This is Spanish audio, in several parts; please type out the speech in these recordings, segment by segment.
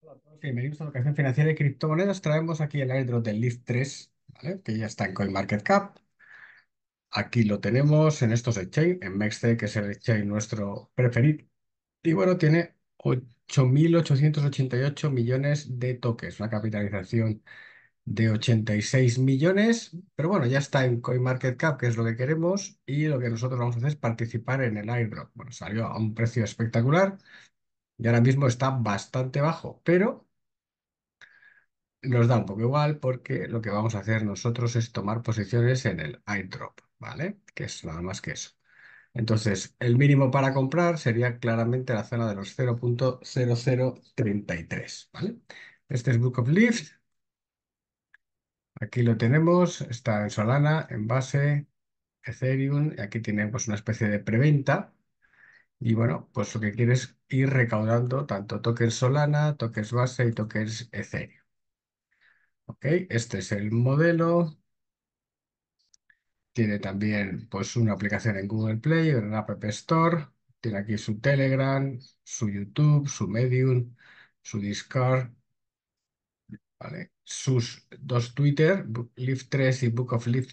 Hola a todos, Bienvenidos a la Educación Financiera de Criptomonedas. Traemos aquí el airdrop del Lift 3, que ya está en CoinMarketCap. Aquí lo tenemos en estos exchange, en MEXC, que es el exchange nuestro preferido. Y bueno, tiene 8.888 millones de toques, una capitalización de 86 millones, pero bueno, ya está en CoinMarketCap, que es lo que queremos, y lo que nosotros vamos a hacer es participar en el airdrop. Bueno, salió a un precio espectacular, y ahora mismo está bastante bajo, pero nos da un poco igual porque lo que vamos a hacer nosotros es tomar posiciones en el iDrop, ¿vale? Que es nada más que eso. Entonces, el mínimo para comprar sería claramente la zona de los 0.0033, ¿vale? Este es Book of Lift. Aquí lo tenemos, está en Solana, en base, Ethereum, y aquí tenemos una especie de preventa y bueno, pues lo que quieres es ir recaudando tanto tokens Solana, tokens Base y tokens Ethereum. Ok, este es el modelo. Tiene también pues una aplicación en Google Play, en App Store. Tiene aquí su Telegram, su YouTube, su Medium, su Discord. Vale. Sus dos Twitter, Live 3 y Book of Live.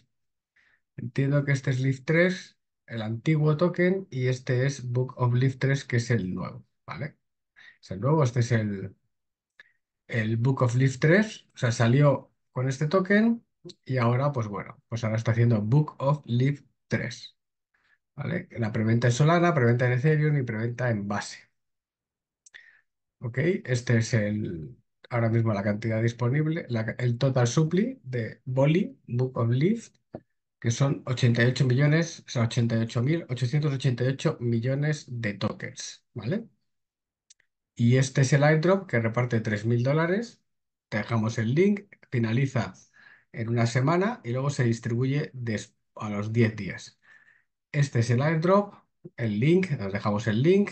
Entiendo que este es Live 3 el antiguo token y este es Book of Lift 3, que es el nuevo, ¿vale? Es el nuevo, este es el, el Book of Leaf 3, o sea, salió con este token y ahora, pues bueno, pues ahora está haciendo Book of Lift 3, ¿vale? La preventa en Solana, preventa en Ethereum y preventa en base. ¿Ok? Este es el, ahora mismo la cantidad disponible, el total supply de Boli, Book of Lift que son 88 millones, o sea, 88.888 millones de tokens, ¿vale? Y este es el airdrop que reparte 3.000 dólares. Te dejamos el link, finaliza en una semana y luego se distribuye a los 10 días. Este es el airdrop, el link, nos dejamos el link.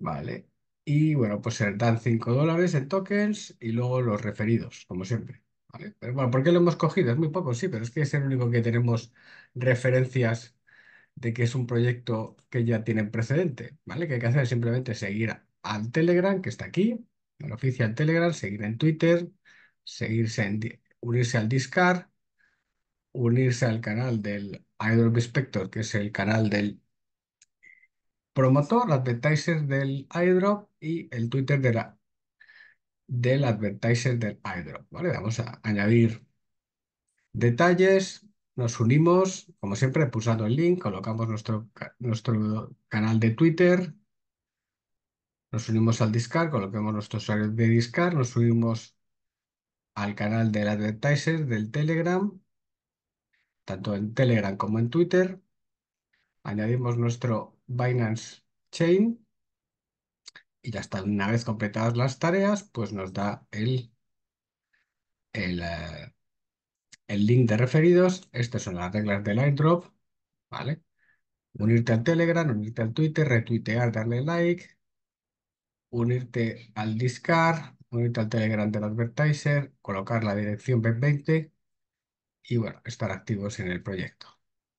Vale. Y bueno, pues se dan 5 dólares en tokens y luego los referidos, como siempre bueno, ¿por qué lo hemos cogido? Es muy poco, sí, pero es que es el único que tenemos referencias de que es un proyecto que ya tiene precedente, ¿vale? Que hay que hacer simplemente seguir al Telegram, que está aquí, al oficial Telegram, seguir en Twitter, seguirse unirse al Discard, unirse al canal del iDrop Inspector, que es el canal del promotor, advertiser del iDrop y el Twitter de la del advertiser del airdrop. ¿vale? Vamos a añadir detalles, nos unimos, como siempre, pulsando el link, colocamos nuestro, nuestro canal de Twitter, nos unimos al Discard, coloquemos nuestro usuario de Discard, nos unimos al canal del advertiser del Telegram, tanto en Telegram como en Twitter, añadimos nuestro Binance Chain, y ya está. Una vez completadas las tareas, pues nos da el, eh, el, link de referidos. Estas son las reglas del airdrop. ¿Vale? Unirte al Telegram, unirte al Twitter, retuitear, darle like, unirte al Discard, unirte al Telegram del Advertiser, colocar la dirección BEP20 y bueno, estar activos en el proyecto.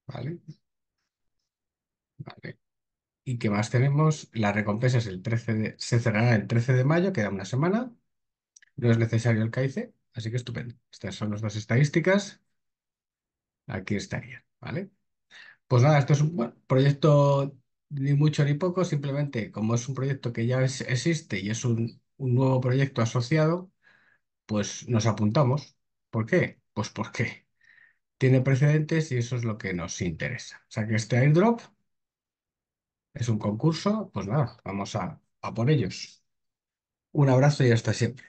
¿Vale? Vale. ¿Y qué más tenemos? La recompensa el 13 se cerrará el 13 de mayo, queda una semana. No es necesario el CAICE, así que estupendo. Estas son las dos estadísticas. Aquí estaría, ¿vale? Pues nada, esto es un proyecto ni mucho ni poco, simplemente como es un proyecto que ya existe y es un, un nuevo proyecto asociado, pues nos apuntamos. ¿Por qué? Pues porque tiene precedentes y eso es lo que nos interesa. O sea que este airdrop es un concurso, pues nada, vamos a, a por ellos. Un abrazo y hasta siempre.